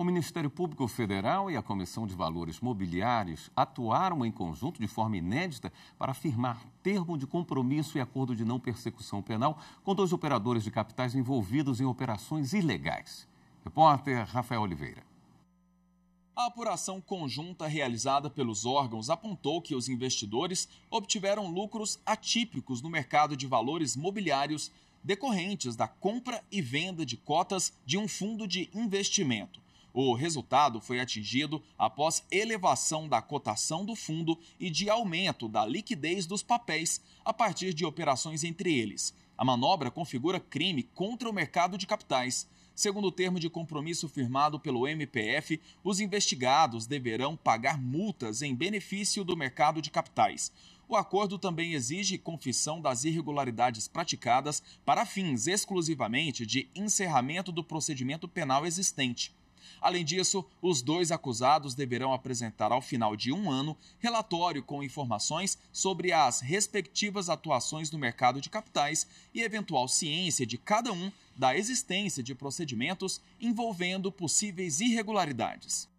O Ministério Público Federal e a Comissão de Valores Mobiliários atuaram em conjunto de forma inédita para firmar termo de compromisso e acordo de não persecução penal com dois operadores de capitais envolvidos em operações ilegais. Repórter Rafael Oliveira. A apuração conjunta realizada pelos órgãos apontou que os investidores obtiveram lucros atípicos no mercado de valores mobiliários decorrentes da compra e venda de cotas de um fundo de investimento. O resultado foi atingido após elevação da cotação do fundo e de aumento da liquidez dos papéis a partir de operações entre eles. A manobra configura crime contra o mercado de capitais. Segundo o termo de compromisso firmado pelo MPF, os investigados deverão pagar multas em benefício do mercado de capitais. O acordo também exige confissão das irregularidades praticadas para fins exclusivamente de encerramento do procedimento penal existente. Além disso, os dois acusados deverão apresentar ao final de um ano relatório com informações sobre as respectivas atuações no mercado de capitais e eventual ciência de cada um da existência de procedimentos envolvendo possíveis irregularidades.